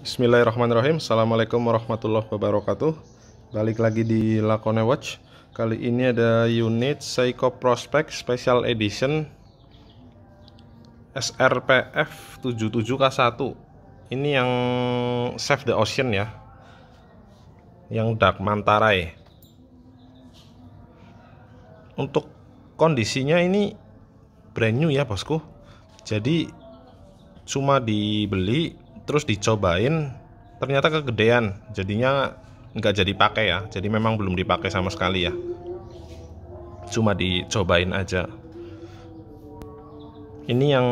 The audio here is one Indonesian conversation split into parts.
Bismillahirrahmanirrahim Assalamualaikum warahmatullahi wabarakatuh Balik lagi di Lakone Watch Kali ini ada unit Seiko Prospect Special Edition SRPF 77K1 Ini yang Save the Ocean ya Yang Dark Mantarai ya. Untuk kondisinya ini brand new ya bosku Jadi cuma dibeli terus dicobain ternyata kegedean jadinya nggak jadi pakai ya jadi memang belum dipakai sama sekali ya cuma dicobain aja ini yang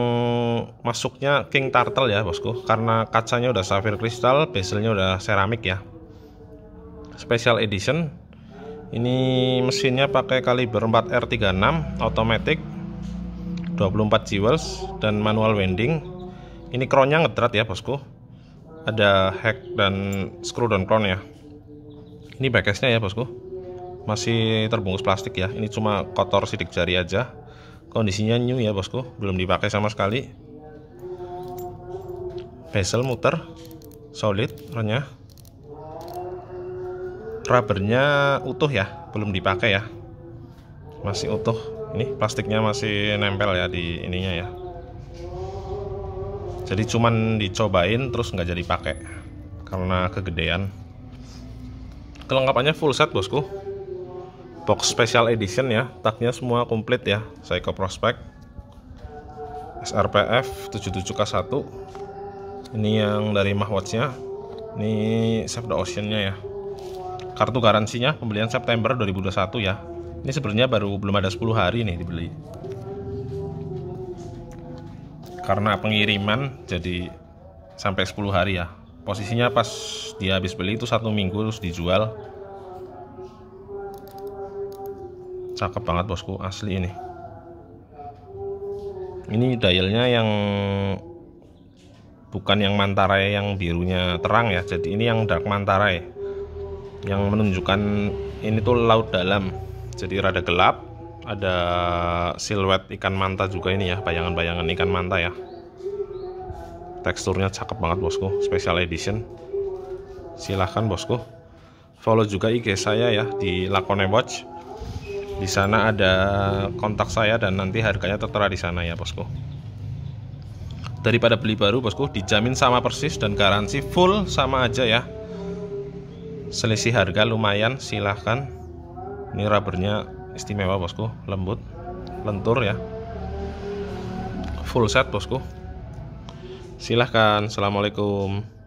masuknya King Turtle ya bosku karena kacanya udah Sapphire Crystal, bezelnya udah Ceramic ya special edition ini mesinnya pakai kaliber 4R36 automatic 24 jewels dan manual winding ini kronnya ngedrat ya bosku ada hack dan screw dan crown ya ini backcase-nya ya bosku masih terbungkus plastik ya ini cuma kotor sidik jari aja kondisinya new ya bosku belum dipakai sama sekali bezel muter solid renyah rubbernya utuh ya belum dipakai ya masih utuh ini plastiknya masih nempel ya di ininya ya jadi cuman dicobain terus nggak jadi pakai karena kegedean kelengkapannya full set bosku box special edition ya taknya semua komplit ya Seiko Prospect SRPF 77K1 ini yang dari mahwatchnya ini Save the Ocean-nya ya kartu garansinya pembelian September 2021 ya ini sebenarnya baru belum ada 10 hari nih dibeli karena pengiriman jadi sampai 10 hari ya posisinya pas dia habis beli itu satu minggu terus dijual cakep banget bosku asli ini ini dialnya yang bukan yang mantarai yang birunya terang ya jadi ini yang dark mantarai yang menunjukkan ini tuh laut dalam jadi rada gelap ada siluet ikan manta juga ini ya bayangan-bayangan ikan manta ya teksturnya cakep banget bosku special edition silahkan bosku follow juga IG saya ya di Lakone Watch di sana ada kontak saya dan nanti harganya tertera di sana ya bosku daripada beli baru bosku dijamin sama persis dan garansi full sama aja ya selisih harga lumayan silahkan ini rubbernya istimewa bosku lembut lentur ya full set bosku silahkan assalamualaikum